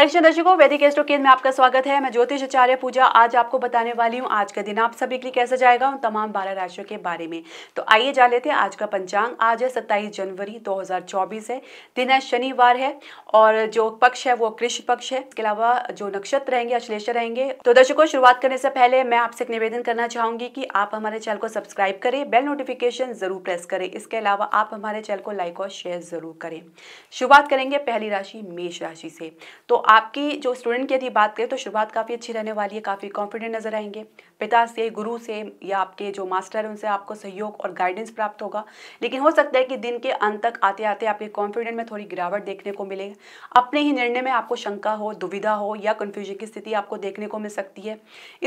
हरिश्चंद दर्शकों वैदिक एस्ट्रो केंद्र में आपका स्वागत है मैं ज्योतिष आचार्य पूजा आज आपको बताने वाली हूँ आज का दिन आप सभी के लिए कैसा जाएगा उन तमाम बारह राशियों के बारे में तो आइए जान लेते हैं आज का पंचांग आज है सत्ताईस जनवरी 2024 है दिन है शनिवार है और जो पक्ष है वो कृष्ण पक्ष है इसके अलावा जो नक्षत्र रहेंगे अश्लेषा रहेंगे तो दर्शकों शुरुआत करने से पहले मैं आपसे एक निवेदन करना चाहूंगी कि आप हमारे चैनल को सब्सक्राइब करें बेल नोटिफिकेशन जरूर प्रेस करें इसके अलावा आप हमारे चैनल को लाइक और शेयर जरूर करें शुरुआत करेंगे पहली राशि मेष राशि से तो आपकी जो स्टूडेंट की यदि बात करें तो शुरुआत काफ़ी अच्छी रहने वाली है काफ़ी कॉन्फिडेंट नजर आएंगे पिता से गुरु से या आपके जो मास्टर हैं उनसे आपको सहयोग और गाइडेंस प्राप्त होगा लेकिन हो सकता है कि दिन के अंत तक आते आते आपके कॉन्फिडेंट में थोड़ी गिरावट देखने को मिलेगी अपने ही निर्णय में आपको शंका हो दुविधा हो या कन्फ्यूजन की स्थिति आपको देखने को मिल सकती है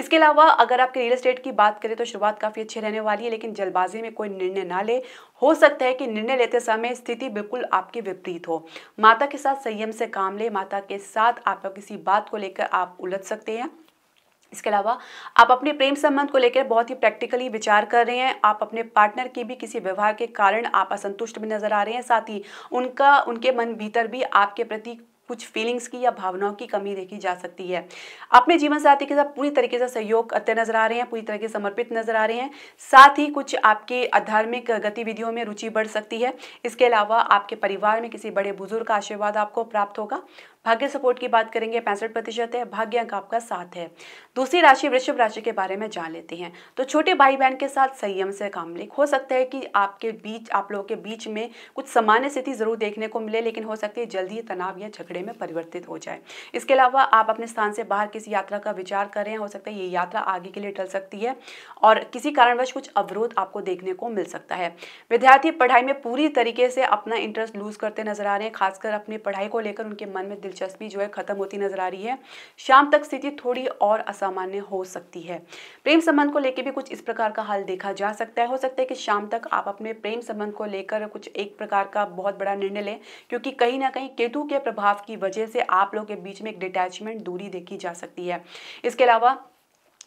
इसके अलावा अगर आपके रियल इस्टेट की बात करें तो शुरुआत काफ़ी अच्छी रहने वाली है लेकिन जल्दबाजी में कोई निर्णय ना ले हो सकता है कि निर्णय लेते समय स्थिति बिल्कुल आपके विपरीत हो माता के साथ संयम से काम ले माता के साथ साथ आपका किसी बात को लेकर आप उलझ सकते हैं इसके अलावा आप अपने प्रेम संबंध को लेकर बहुत ही प्रैक्टिकली विचार कर रहे हैं आप अपने पार्टनर के भी किसी व्यवहार के कारण आप असंतुष्ट भी नजर आ रहे हैं साथ ही उनका उनके मन भीतर भी आपके प्रति कुछ फीलिंग्स की या भावनाओं की कमी देखी जा सकती है अपने जीवन साथी के साथ पूरी तरीके से सहयोग करते नजर आ रहे हैं पूरी तरीके से समर्पित नजर आ रहे हैं साथ ही कुछ आपके आध्यात्मिक गतिविधियों में रुचि बढ़ सकती है इसके अलावा आपके परिवार में किसी बड़े बुजुर्ग का आशीर्वाद आपको प्राप्त होगा भाग्य सपोर्ट की बात करेंगे पैंसठ प्रतिशत है भाग्य अंक आपका साथ है दूसरी राशि वृषभ राशि के बारे में जान लेते हैं तो छोटे भाई बहन के साथ संयम से काम लें हो सकता है कि आपके बीच आप लोगों के बीच में कुछ सामान्य स्थिति जरूर देखने को मिले लेकिन हो सकती है जल्दी तनाव या झगड़े में परिवर्तित हो जाए इसके अलावा आप अपने स्थान से बाहर किसी यात्रा का विचार करें हो सकता है ये यात्रा आगे के लिए टल सकती है और किसी कारणवश कुछ अवरोध आपको देखने को मिल सकता है विद्यार्थी पढ़ाई में पूरी तरीके से अपना इंटरेस्ट लूज करते नजर आ रहे हैं खासकर अपनी पढ़ाई को लेकर उनके मन में दिल दिलचस्पी जो है खत्म होती नजर आ रही है शाम तक स्थिति थोड़ी और असामान्य हो सकती है प्रेम संबंध को लेकर भी कुछ इस प्रकार का हाल देखा जा सकता है हो सकता है कि शाम तक आप अपने प्रेम संबंध को लेकर कुछ एक प्रकार का बहुत बड़ा निर्णय लें क्योंकि कहीं ना कहीं केतु के प्रभाव की वजह से आप लोग के बीच में एक डिटैचमेंट दूरी देखी जा सकती है इसके अलावा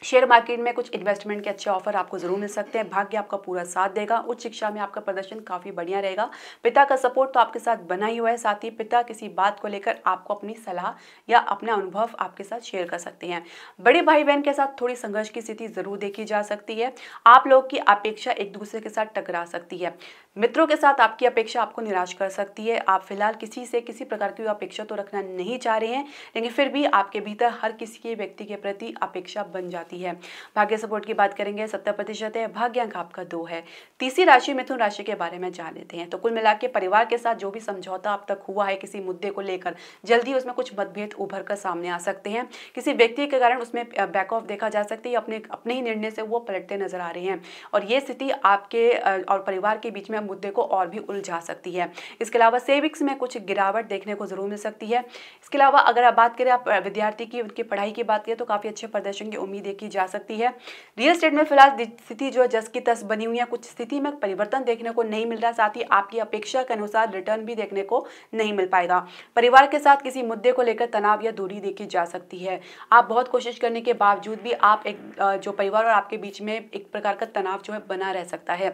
शेयर मार्केट में कुछ इन्वेस्टमेंट के अच्छे ऑफर आपको जरूर मिल सकते हैं भाग्य आपका पूरा साथ देगा उच्च शिक्षा में आपका प्रदर्शन काफ़ी बढ़िया रहेगा पिता का सपोर्ट तो आपके साथ बना ही हुआ है साथ ही पिता किसी बात को लेकर आपको अपनी सलाह या अपना अनुभव आपके साथ शेयर कर सकते हैं बड़े भाई बहन के साथ थोड़ी संघर्ष की स्थिति जरूर देखी जा सकती है आप लोग की अपेक्षा एक दूसरे के साथ टकरा सकती है मित्रों के साथ आपकी अपेक्षा आपको निराश कर सकती है आप फिलहाल किसी से किसी प्रकार की अपेक्षा तो रखना नहीं चाह रहे हैं लेकिन फिर भी आपके भीतर हर किसी के व्यक्ति के प्रति अपेक्षा बन जाती है भाग्य सपोर्ट की बात करेंगे सत्तर प्रतिशत है भाग्य अंक आपका दो है तीसरी राशि मिथुन राशि के बारे में जान लेते हैं तो कुल मिला के परिवार के साथ जो भी समझौता अब तक हुआ है किसी मुद्दे को लेकर जल्दी उसमें कुछ मतभेद उभर कर सामने आ सकते हैं किसी व्यक्ति के कारण उसमें बैक ऑफ देखा जा सकती है अपने अपने ही निर्णय से वो पलटते नजर आ रहे हैं और ये स्थिति आपके और परिवार के बीच में मुद्दे को और भी उलझा सकती है इसके अलावा सेविक्स में कुछ गिरावट देखने को जरूर मिल सकती है इसके अलावा अगर आप बात करें आप विद्यार्थी की उनकी पढ़ाई की बात करें तो काफ़ी अच्छे प्रदर्शन की उम्मीद देखी जा सकती है रियल स्टेट में फिलहाल स्थिति जो है जस की तस बनी हुई है कुछ स्थिति में परिवर्तन देखने को नहीं मिल रहा साथ ही आपकी अपेक्षा के अनुसार रिटर्न भी देखने को नहीं मिल पाएगा परिवार के साथ किसी मुद्दे को लेकर तनाव या दूरी देखी जा सकती है आप बहुत कोशिश करने के बावजूद भी आप एक जो परिवार और आपके बीच में एक प्रकार का तनाव जो है बना रह सकता है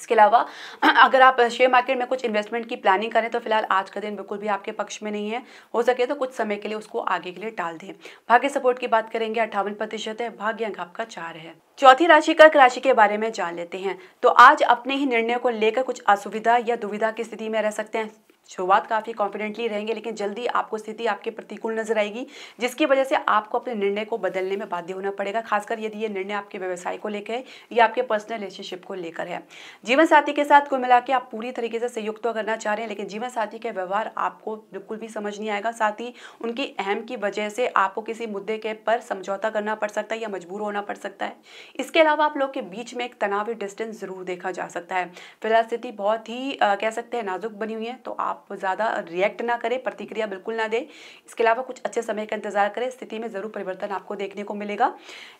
इसके अलावा अगर आप शेयर uh, मार्केट में कुछ इन्वेस्टमेंट की प्लानिंग करें तो फिलहाल आज का दिन बिल्कुल भी आपके पक्ष में नहीं है हो सके तो कुछ समय के लिए उसको आगे के लिए टाल दें भाग्य सपोर्ट की बात करेंगे अट्ठावन प्रतिशत है भाग्य अंक आपका चार है चौथी राशि कर्क राशि के बारे में जान लेते हैं तो आज अपने ही निर्णय को लेकर कुछ असुविधा या दुविधा की स्थिति में रह सकते हैं शुरुआत काफ़ी कॉन्फिडेंटली रहेंगे लेकिन जल्दी आपको स्थिति आपके प्रतिकूल नजर आएगी जिसकी वजह से आपको अपने निर्णय को बदलने में बाध्य होना पड़ेगा खासकर यदि ये निर्णय आपके व्यवसाय को लेकर या आपके पर्सनल रिलेशनशिप को लेकर है जीवन साथी के साथ कुल मिला के आप पूरी तरीके से सहयोग तो करना चाह रहे हैं लेकिन जीवन साथी का व्यवहार आपको बिल्कुल भी समझ नहीं आएगा साथ ही उनकी अहम की वजह से आपको किसी मुद्दे के पर समझौता करना पड़ सकता है या मजबूर होना पड़ सकता है इसके अलावा आप लोग के बीच में एक तनाव डिस्टेंस जरूर देखा जा सकता है फिलहाल स्थिति बहुत ही कह सकते हैं नाजुक बनी हुई है तो आप आप ज़्यादा रिएक्ट ना करें प्रतिक्रिया बिल्कुल ना दें इसके अलावा कुछ अच्छे समय का इंतजार करें स्थिति में ज़रूर परिवर्तन आपको देखने को मिलेगा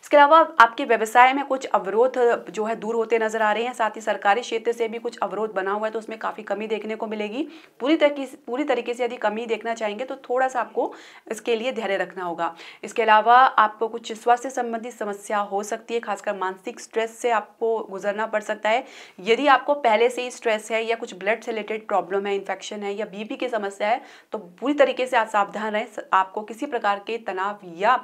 इसके अलावा आपके व्यवसाय में कुछ अवरोध जो है दूर होते नजर आ रहे हैं साथ ही सरकारी क्षेत्र से भी कुछ अवरोध बना हुआ है तो उसमें काफ़ी कमी देखने को मिलेगी पूरी तरीके पूरी तरीके से यदि कमी देखना चाहेंगे तो थोड़ा सा आपको इसके लिए धैर्य रखना होगा इसके अलावा आपको कुछ स्वास्थ्य संबंधी समस्या हो सकती है खासकर मानसिक स्ट्रेस से आपको गुजरना पड़ सकता है यदि आपको पहले से ही स्ट्रेस है या कुछ ब्लड से रिलेटेड प्रॉब्लम है इन्फेक्शन है हैं या बीपी की समस्या है तो पूरी तरीके से आप सावधान रहें आपको किसी प्रकार के तनाव या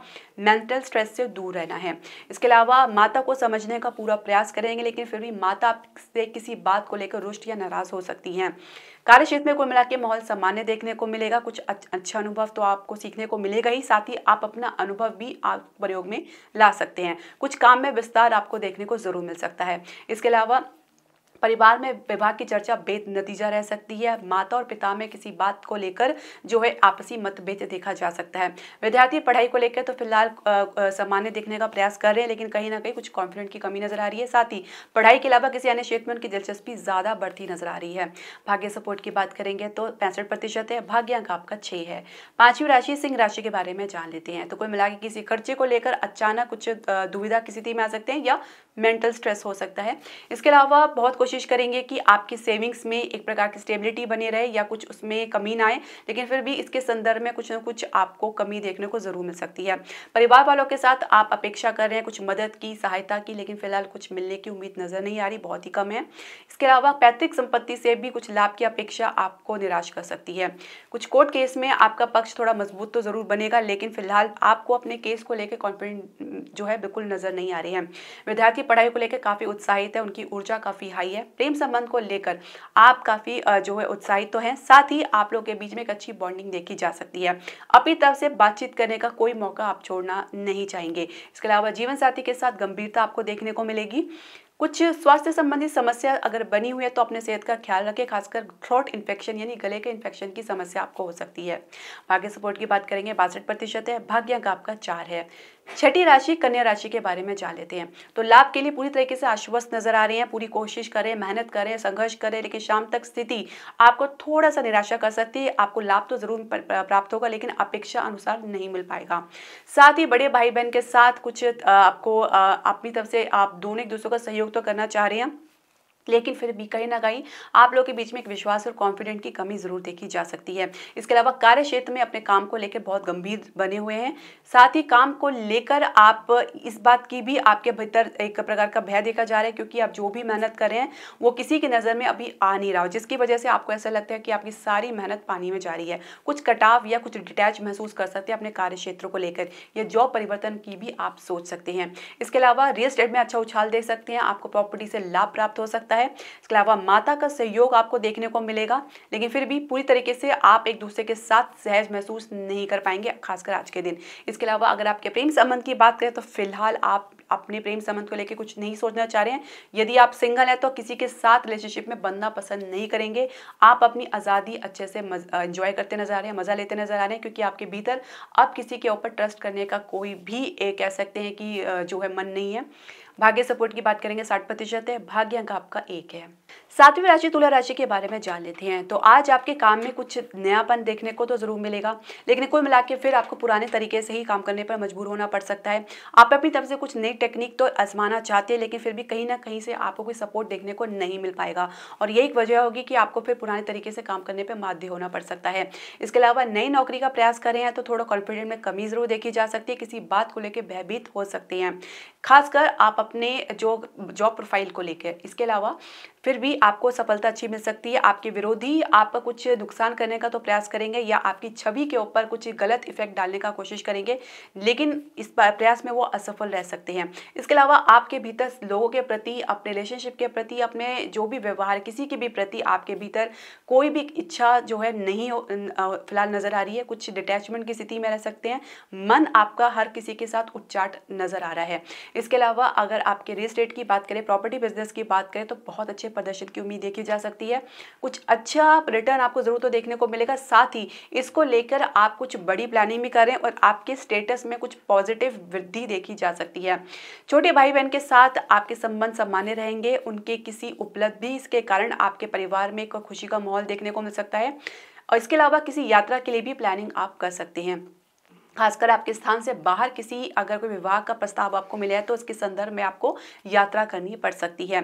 मेंटल स्ट्रेस से दूर रहना है इसके अलावा माता को समझने का पूरा प्रयास करेंगे लेकिन फिर भी माता से किसी बात को लेकर रुष्ट या नाराज हो सकती हैं कार्य क्षेत्र में कुल मिला माहौल सामान्य देखने को मिलेगा कुछ अच्छा अनुभव तो आपको सीखने को मिलेगा ही साथ ही आप अपना अनुभव भी आप प्रयोग में ला सकते हैं कुछ काम में विस्तार आपको देखने को जरूर मिल सकता है इसके अलावा परिवार में विवाह की चर्चा बेद नतीजा रह सकती है माता और पिता में किसी बात को लेकर जो है आपसी मतभेद देखा जा सकता है विद्यार्थी पढ़ाई को लेकर तो फिलहाल सामान्य देखने का प्रयास कर रहे हैं लेकिन कहीं ना कहीं कुछ कॉन्फिडेंट की कमी नजर आ रही है साथ ही पढ़ाई के अलावा किसी अन्य क्षेत्र में उनकी दिलचस्पी ज़्यादा बढ़ती नजर आ रही है भाग्य सपोर्ट की बात करेंगे तो पैंसठ प्रतिशत है अंक आपका छः है पांचवी राशि सिंह राशि के बारे में जान लेते हैं तो कोई मिला के किसी खर्चे को लेकर अचानक कुछ दुविधा की स्थिति में आ सकते हैं या मेंटल स्ट्रेस हो सकता है इसके अलावा बहुत कुछ कोशिश करेंगे कि आपकी सेविंग्स में एक प्रकार की स्टेबिलिटी बने रहे या कुछ उसमें कमी ना आए लेकिन फिर भी इसके संदर्भ में कुछ ना कुछ आपको कमी देखने को ज़रूर मिल सकती है परिवार वालों के साथ आप अपेक्षा कर रहे हैं कुछ मदद की सहायता की लेकिन फिलहाल कुछ मिलने की उम्मीद नज़र नहीं आ रही बहुत ही कम है इसके अलावा पैतृक संपत्ति से भी कुछ लाभ की अपेक्षा आपको निराश कर सकती है कुछ कोर्ट केस में आपका पक्ष थोड़ा मजबूत तो ज़रूर बनेगा लेकिन फिलहाल आपको अपने केस को लेकर कॉन्फिडेंट जो है बिल्कुल नज़र नहीं आ रही है विद्यार्थी पढ़ाई को लेकर काफ़ी उत्साहित है उनकी ऊर्जा काफ़ी हाई है है प्रेम संबंध को लेकर आप काफ़ी जो है उत्साहित तो हैं साथ ही आप लोगों के बीच में एक अच्छी बॉन्डिंग देखी जा सकती है अपनी तरफ से बातचीत करने का कोई मौका आप छोड़ना नहीं चाहेंगे इसके अलावा जीवन साथी के साथ गंभीरता आपको देखने को मिलेगी कुछ स्वास्थ्य संबंधी समस्या अगर बनी हुई है तो अपने सेहत का ख्याल रखें खासकर थ्रोट इन्फेक्शन यानी गले के इन्फेक्शन की समस्या आपको हो सकती है भाग्य सपोर्ट की बात करेंगे बासठ प्रतिशत है भाग्य भाग्यांक आपका चार है छठी राशि कन्या राशि के बारे में जान लेते हैं तो लाभ के लिए पूरी तरीके से आश्वस्त नजर आ रहे हैं पूरी कोशिश करें मेहनत करें संघर्ष करें लेकिन शाम तक स्थिति आपको थोड़ा सा निराशा कर सकती है आपको लाभ तो जरूर प्राप्त होगा लेकिन अपेक्षा अनुसार नहीं मिल पाएगा साथ ही बड़े भाई बहन के साथ कुछ आपको अपनी तरफ से आप दोनों एक दूसरों का सहयोग तो करना चाह रहे हैं लेकिन फिर भी कहीं ना कहीं आप लोग के बीच में एक विश्वास और कॉन्फिडेंट की कमी जरूर देखी जा सकती है इसके अलावा कार्य क्षेत्र में अपने काम को लेकर बहुत गंभीर बने हुए हैं साथ ही काम को लेकर आप इस बात की भी आपके भीतर एक प्रकार का भय देखा जा रहा है क्योंकि आप जो भी मेहनत कर रहे हैं वो किसी की नज़र में अभी आ नहीं रहा हो जिसकी वजह से आपको ऐसा लगता है कि आपकी सारी मेहनत पानी में जा रही है कुछ कटाव या कुछ डिटैच महसूस कर सकते हैं अपने कार्य क्षेत्र को लेकर या जॉब परिवर्तन की भी आप सोच सकते हैं इसके अलावा रियल स्टेट में अच्छा उछाल देख सकते हैं आपको प्रॉपर्टी से लाभ प्राप्त हो सकता है है इसके अलावा माता का सहयोग आपको देखने को मिलेगा लेकिन फिर भी पूरी तरीके से आप एक दूसरे के साथ सहज महसूस नहीं कर पाएंगे खासकर आज के दिन इसके अलावा अगर आपके प्रेम संबंध की बात करें तो फिलहाल आप अपने प्रेम संबंध को लेकर कुछ नहीं सोचना चाह रहे हैं यदि आप सिंगल हैं तो किसी के साथ रिलेशनशिप में बनना पसंद नहीं करेंगे आप अपनी आज़ादी अच्छे से इन्जॉय करते नजर आ रहे हैं मज़ा लेते नजर आ रहे हैं क्योंकि आपके भीतर अब किसी के ऊपर ट्रस्ट करने का कोई भी कह सकते हैं कि जो है मन नहीं है भाग्य सपोर्ट की बात करेंगे साठ प्रतिशत है भाग्य अंक आपका एक है सातवीं राशि तुला राशि के बारे में जान लेते हैं तो आज आपके काम में कुछ नयापन देखने को तो ज़रूर मिलेगा लेकिन कुल मिला के फिर आपको पुराने तरीके से ही काम करने पर मजबूर होना पड़ सकता है आप अपनी तरफ से कुछ नई टेक्निक तो आजमाना चाहते हैं लेकिन फिर भी कहीं ना कहीं से आपको कोई सपोर्ट देखने को नहीं मिल पाएगा और यही वजह होगी कि आपको फिर पुराने तरीके से काम करने पर बाध्य होना पड़ सकता है इसके अलावा नई नौकरी का प्रयास करें हैं तो थोड़ा कॉन्फिडेंट में कमी ज़रूर देखी जा सकती है किसी बात को लेकर भयभीत हो सकते हैं खासकर आप अपने जो जॉब प्रोफाइल को लेकर इसके अलावा फिर भी आपको सफलता अच्छी मिल सकती है आपके विरोधी आपका कुछ नुकसान करने का तो प्रयास करेंगे या आपकी छवि के ऊपर कुछ गलत इफेक्ट डालने का कोशिश करेंगे लेकिन इस प्रयास में वो असफल रह सकते हैं इसके अलावा आपके भीतर लोगों के प्रति अपने रिलेशनशिप के प्रति अपने जो भी व्यवहार किसी के भी प्रति आपके भीतर कोई भी इच्छा जो है नहीं फिलहाल नज़र आ रही है कुछ डिटैचमेंट की स्थिति में रह सकते हैं मन आपका हर किसी के साथ उच्चाट नज़र आ रहा है इसके अलावा अगर अगर आपके रियल स्टेट की बात करें प्रॉपर्टी बिजनेस की बात करें तो बहुत अच्छे प्रदर्शन की उम्मीद देखी जा सकती है कुछ अच्छा रिटर्न आपको ज़रूर तो देखने को मिलेगा साथ ही इसको लेकर आप कुछ बड़ी प्लानिंग भी करें और आपके स्टेटस में कुछ पॉजिटिव वृद्धि देखी जा सकती है छोटे भाई बहन के साथ आपके संबंध सामान्य रहेंगे उनके किसी उपलब्धि इसके कारण आपके परिवार में एक खुशी का माहौल देखने को मिल सकता है और इसके अलावा किसी यात्रा के लिए भी प्लानिंग आप कर सकते हैं खासकर आपके स्थान से बाहर किसी अगर कोई विवाह का प्रस्ताव आपको मिले है तो उसके संदर्भ में आपको यात्रा करनी पड़ सकती है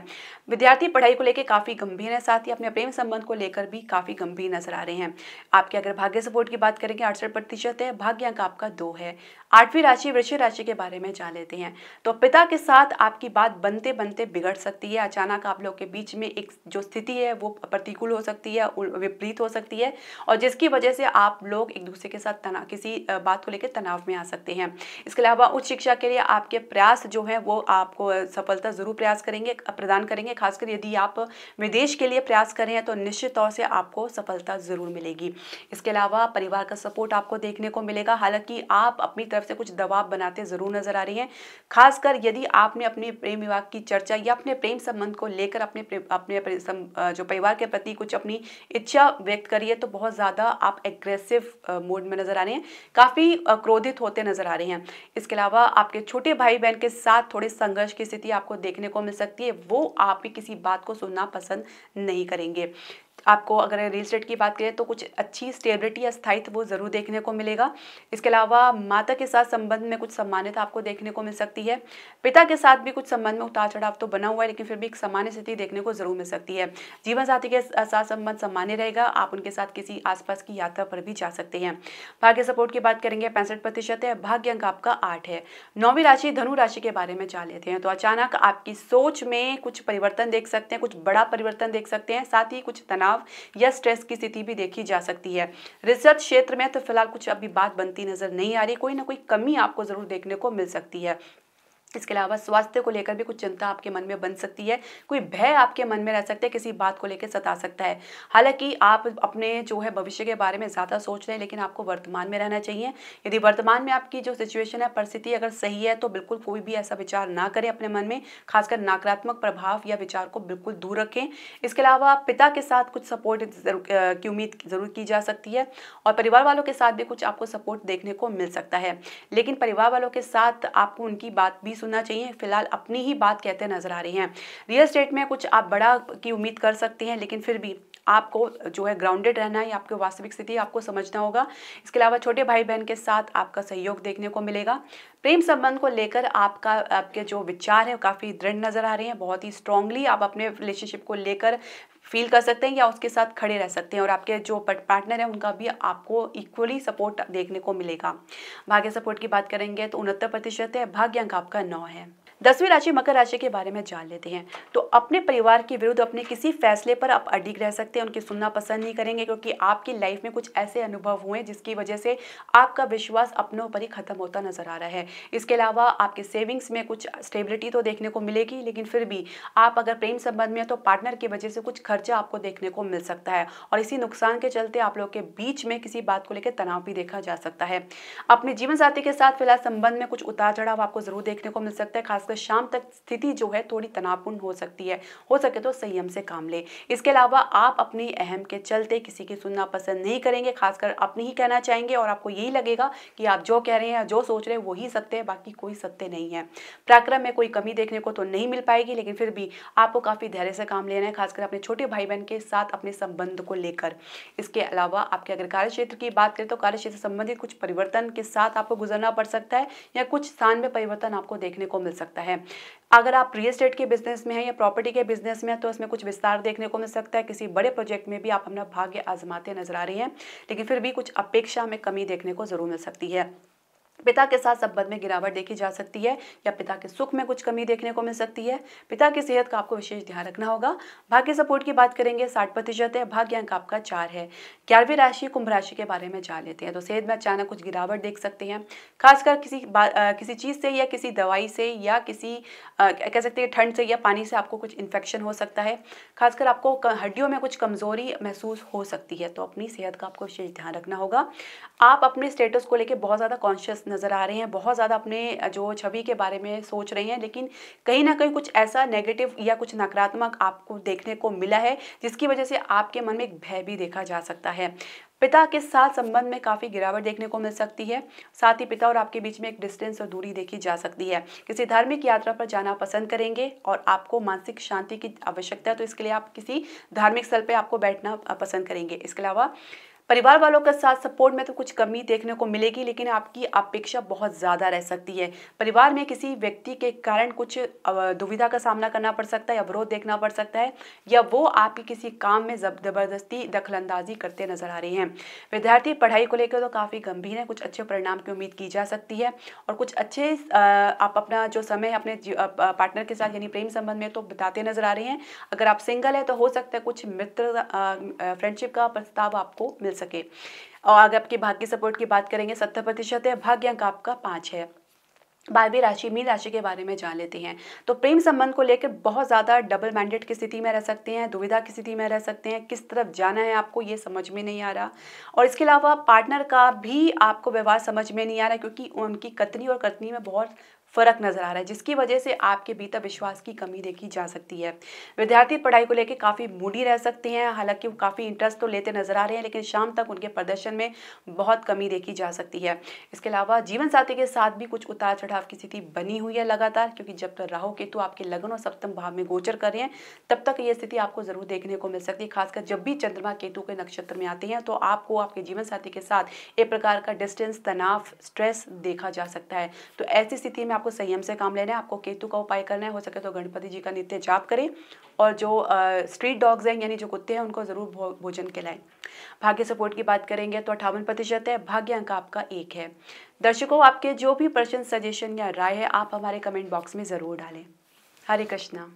विद्यार्थी पढ़ाई को लेकर काफ़ी गंभीर है साथ ही अपने प्रेम संबंध को लेकर भी काफ़ी गंभीर नजर आ रहे हैं आपके अगर भाग्य सपोर्ट की बात करेंगे अड़सठ प्रतिशत है भाग्य अंक आपका दो है आठवीं राशि वृश्चिक राशि के बारे में जान लेते हैं तो पिता के साथ आपकी बात बनते बनते बिगड़ सकती है अचानक आप लोग के बीच में एक जो स्थिति है वो प्रतिकूल हो सकती है विपरीत हो सकती है और जिसकी वजह से आप लोग एक दूसरे के साथ तना किसी बात को लेकर तनाव में आ सकते हैं इसके अलावा उच्च शिक्षा के लिए आपके प्रयास जो है वो आपको सफलता ज़रूर प्रयास करेंगे प्रदान करेंगे खासकर यदि आप विदेश के लिए प्रयास करें तो निश्चित तौर से आपको सफलता ज़रूर मिलेगी इसके अलावा परिवार का सपोर्ट आपको देखने को मिलेगा हालांकि आप अपनी तरफ तरफ से कुछ दबाव बनाते ज़रूर नजर आ रही हैं खासकर यदि आपने अपने प्रेम विवाह की चर्चा या अपने प्रेम संबंध को लेकर अपने अपने जो परिवार के प्रति कुछ अपनी इच्छा व्यक्त करी है तो बहुत ज़्यादा आप एग्रेसिव मूड में नज़र आ रहे हैं काफ़ी क्रोधित होते नज़र आ रहे हैं इसके अलावा आपके छोटे भाई बहन के साथ थोड़े संघर्ष की स्थिति आपको देखने को मिल सकती है वो आप किसी बात को सुनना पसंद नहीं करेंगे आपको अगर रियल स्टेट की बात करें तो कुछ अच्छी स्टेबिलिटी या स्थायित्व वो ज़रूर देखने को मिलेगा इसके अलावा माता के साथ संबंध में कुछ सामान्यता आपको देखने को मिल सकती है पिता के साथ भी कुछ संबंध में उतार चढ़ाव तो बना हुआ है लेकिन फिर भी एक सामान्य स्थिति देखने को ज़रूर मिल सकती है जीवन साथी के साथ संबंध सामान्य रहेगा आप उनके साथ किसी आसपास की यात्रा पर भी जा सकते हैं भाग्य सपोर्ट की बात करेंगे पैंसठ प्रतिशत है भाग्य अंक आपका आठ है नौवीं राशि धनु राशि के बारे में जान लेते हैं तो अचानक आपकी सोच में कुछ परिवर्तन देख सकते हैं कुछ बड़ा परिवर्तन देख सकते हैं साथ ही कुछ तनाव तनाव या स्ट्रेस की स्थिति भी देखी जा सकती है रिसर्च क्षेत्र में तो फिलहाल कुछ अभी बात बनती नजर नहीं आ रही कोई ना कोई कमी आपको जरूर देखने को मिल सकती है इसके अलावा स्वास्थ्य को लेकर भी कुछ चिंता आपके मन में बन सकती है कोई भय आपके मन में रह सकता है किसी बात को लेकर सता सकता है हालांकि आप अपने जो है भविष्य के बारे में ज़्यादा सोच रहे हैं लेकिन आपको वर्तमान में रहना चाहिए यदि वर्तमान में आपकी जो सिचुएशन है परिस्थिति अगर सही है तो बिल्कुल कोई भी ऐसा विचार ना करें अपने मन में खासकर नकारात्मक प्रभाव या विचार को बिल्कुल दूर रखें इसके अलावा पिता के साथ कुछ सपोर्ट की उम्मीद ज़रूर की जा सकती है और परिवार वालों के साथ भी कुछ आपको सपोर्ट देखने को मिल सकता है लेकिन परिवार वालों के साथ आपको उनकी बात भी सुनना चाहिए फिलहाल अपनी ही बात कहते नजर आ रही हैं रियल स्टेट में कुछ आप बड़ा की उम्मीद कर सकते हैं लेकिन फिर भी आपको जो है ग्राउंडेड रहना है आपकी वास्तविक स्थिति आपको समझना होगा इसके अलावा छोटे भाई बहन के साथ आपका सहयोग देखने को मिलेगा प्रेम संबंध को लेकर आपका आपके जो विचार है काफ़ी दृढ़ नज़र आ रहे हैं बहुत ही स्ट्रांगली आप अपने रिलेशनशिप को लेकर फील कर सकते हैं या उसके साथ खड़े रह सकते हैं और आपके जो पार्टनर हैं उनका भी आपको इक्वली सपोर्ट देखने को मिलेगा भाग्य सपोर्ट की बात करेंगे तो उनहत्तर प्रतिशत है भाग्य अंक आपका नौ है दसवीं राशि मकर राशि के बारे में जान लेते हैं तो अपने परिवार के विरुद्ध अपने किसी फैसले पर आप अडिग रह सकते हैं उनकी सुनना पसंद नहीं करेंगे क्योंकि आपकी लाइफ में कुछ ऐसे अनुभव हुए जिसकी वजह से आपका विश्वास अपनों पर ही खत्म होता नजर आ रहा है इसके अलावा आपके सेविंग्स में कुछ स्टेबिलिटी तो देखने को मिलेगी लेकिन फिर भी आप अगर प्रेम संबंध में तो पार्टनर की वजह से कुछ खर्चा आपको देखने को मिल सकता है और इसी नुकसान के चलते आप लोग के बीच में किसी बात को लेकर तनाव भी देखा जा सकता है अपने जीवन साथी के साथ फिलहाल संबंध में कुछ उतार चढ़ाव आपको जरूर देखने को मिल सकता है खासकर सुबह शाम तक स्थिति जो है थोड़ी तनावपूर्ण हो सकती है हो सके तो संयम से काम ले इसके अलावा आप अपनी अहम के चलते किसी की सुनना पसंद नहीं करेंगे खासकर अपनी ही कहना चाहेंगे और आपको यही लगेगा कि आप जो कह रहे हैं जो सोच रहे हैं वही सत्य है बाकी कोई सत्य नहीं है पराक्रम में कोई कमी देखने को तो नहीं मिल पाएगी लेकिन फिर भी आपको काफ़ी धैर्य से काम लेना है खासकर अपने छोटे भाई बहन के साथ अपने संबंध को लेकर इसके अलावा आपके अगर कार्य क्षेत्र की बात करें तो कार्य क्षेत्र संबंधित कुछ परिवर्तन के साथ आपको गुजरना पड़ सकता है या कुछ स्थान में परिवर्तन आपको देखने को मिल सकता है है अगर आप रियल स्टेट के बिजनेस में हैं या प्रॉपर्टी के बिजनेस में हैं तो इसमें कुछ विस्तार देखने को मिल सकता है किसी बड़े प्रोजेक्ट में भी आप अपना भाग्य आजमाते नजर आ रही हैं लेकिन फिर भी कुछ अपेक्षा में कमी देखने को जरूर मिल सकती है पिता के साथ संबंध में गिरावट देखी जा सकती है या पिता के सुख में कुछ कमी देखने को मिल सकती है पिता की सेहत का आपको विशेष ध्यान रखना होगा भाग्य सपोर्ट की बात करेंगे साठ प्रतिशत है भाग्य अंक आपका चार है ग्यारहवीं राशि कुंभ राशि के बारे में जान लेते हैं तो सेहत में अचानक कुछ गिरावट देख सकते हैं खासकर किसी आ, किसी चीज़ से या किसी दवाई से या किसी आ, कह सकते हैं ठंड से या पानी से आपको कुछ इन्फेक्शन हो सकता है खासकर आपको हड्डियों में कुछ कमज़ोरी महसूस हो सकती है तो अपनी सेहत का आपको विशेष ध्यान रखना होगा आप अपने स्टेटस को लेकर बहुत ज़्यादा कॉन्शियस नज़र आ रहे हैं बहुत ज़्यादा अपने जो छवि के बारे में सोच रहे हैं लेकिन कहीं ना कहीं कुछ ऐसा नेगेटिव या कुछ नकारात्मक आपको देखने को मिला है जिसकी वजह से आपके मन में एक भय भी देखा जा सकता है पिता के साथ संबंध में काफ़ी गिरावट देखने को मिल सकती है साथ ही पिता और आपके बीच में एक डिस्टेंस और दूरी देखी जा सकती है किसी धार्मिक यात्रा पर जाना पसंद करेंगे और आपको मानसिक शांति की आवश्यकता है तो इसके लिए आप किसी धार्मिक स्थल पर आपको बैठना पसंद करेंगे इसके अलावा परिवार वालों के साथ सपोर्ट में तो कुछ कमी देखने को मिलेगी लेकिन आपकी अपेक्षा बहुत ज़्यादा रह सकती है परिवार में किसी व्यक्ति के कारण कुछ दुविधा का सामना करना पड़ सकता है या विरोध देखना पड़ सकता है या वो आपके किसी काम में ज़बरदस्ती दखलंदाजी करते नजर आ रहे हैं विद्यार्थी पढ़ाई को लेकर तो काफ़ी गंभीर है कुछ अच्छे परिणाम की उम्मीद की जा सकती है और कुछ अच्छे आप अपना जो समय अपने पार्टनर के साथ यानी प्रेम संबंध में तो बताते नजर आ रहे हैं अगर आप सिंगल है तो हो सकता है कुछ मित्र फ्रेंडशिप का प्रस्ताव आपको मिल सकता सके और अगर आपके भाग्य सपोर्ट की बात करेंगे सत्तर प्रतिशत है भाग्य अंक आपका पाँच है बारहवीं राशि मीन राशि के बारे में जान लेते हैं तो प्रेम संबंध को लेकर बहुत ज़्यादा डबल माइंडेड की स्थिति में रह सकते हैं दुविधा की स्थिति में रह सकते हैं किस तरफ जाना है आपको ये समझ में नहीं आ रहा और इसके अलावा पार्टनर का भी आपको व्यवहार समझ में नहीं आ रहा क्योंकि उनकी कतनी और कतनी में बहुत फर्क नजर आ रहा है जिसकी वजह से आपके भीतर विश्वास की कमी देखी जा सकती है विद्यार्थी पढ़ाई को लेकर काफ़ी मूडी रह सकते हैं हालांकि वो काफ़ी इंटरेस्ट तो लेते नजर आ रहे हैं लेकिन शाम तक उनके प्रदर्शन में बहुत कमी देखी जा सकती है इसके अलावा जीवन साथी के साथ भी कुछ उतार चढ़ाव की स्थिति बनी हुई है लगातार क्योंकि जब तक राहु केतु आपके लगन और सप्तम भाव में गोचर कर रहे हैं तब तक ये स्थिति आपको जरूर देखने को मिल सकती है खासकर जब भी चंद्रमा केतु के नक्षत्र में आते हैं तो आपको आपके जीवन साथी के साथ एक प्रकार का डिस्टेंस तनाव स्ट्रेस देखा जा सकता है तो ऐसी स्थिति में आप आपको संयम से काम लेना है आपको केतु का उपाय करना है हो सके तो गणपति जी का नित्य जाप करें और जो स्ट्रीट डॉग्स हैं यानी जो कुत्ते हैं उनको ज़रूर भोजन खिलाएं भाग्य सपोर्ट की बात करेंगे तो अठावन प्रतिशत है भाग्य अंक आपका एक है दर्शकों आपके जो भी प्रश्न सजेशन या राय है आप हमारे कमेंट बॉक्स में ज़रूर डालें हरे कृष्णा